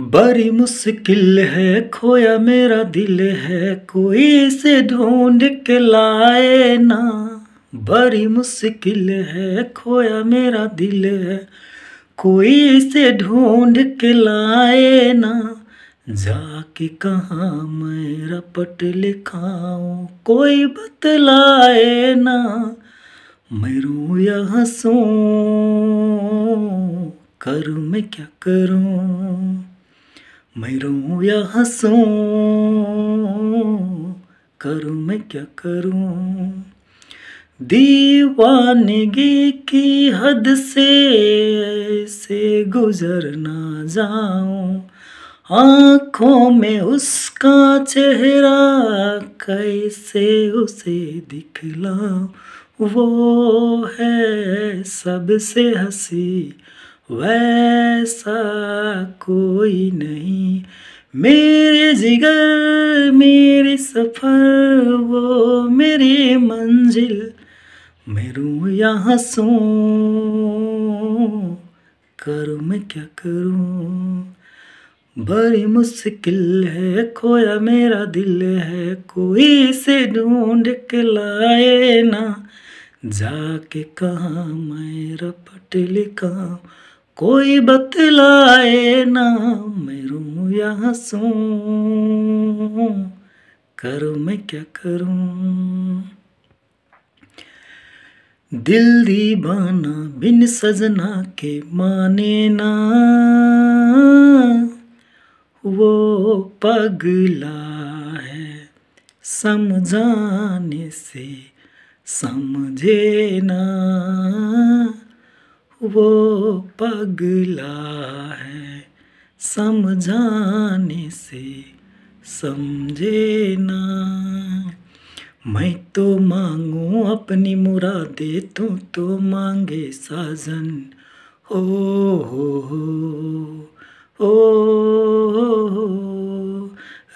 बड़ी मुश्किल है खोया मेरा दिल है कोई इसे ढूंढ के लाए ना बड़ी मुश्किल है खोया मेरा दिल है कोई इसे ढूंढ के लाए ना जाके कहाँ मैं रपट लिखाऊ कोई बतलाए ना मैं रू या करूँ मैं क्या करूँ मैं रो या हंसूं करूं मैं क्या करूं दीवानगी की हद से से गुजर ना जाऊं आँखों में उसका चेहरा कैसे उसे दिखलाऊं वो है सबसे हंसी वैसा कोई नहीं मेरे जिगर मेरे सफ़र वो मेरे मंजिल मेरू यहाँ सो करूँ मैं क्या करूँ बड़ी मुश्किल है खोया मेरा दिल है कोई से ढूंढ के लाए ना जाके कहाँ मैं रपट लिखा कोई बतलाए ना मैं यहाँ या हंसू मैं क्या करूँ दिल दीवाना बिन सजना के माने ना वो पगला है समझाने से समझे ना वो पगला है समझाने से समझे ना मैं तो मांगू अपनी मुरादे तू तो मांगे साजन हो हो हो ओ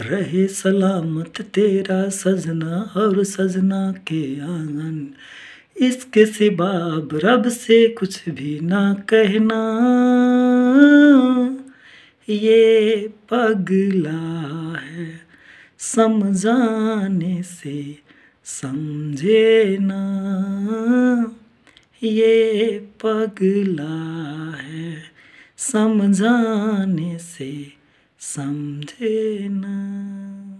रहे सलामत तेरा सजना और सजना के आंगन इसके सिवा रब से कुछ भी ना कहना ये पगला है समझाने से समझे ना ये पगला है समझाने से समझे ना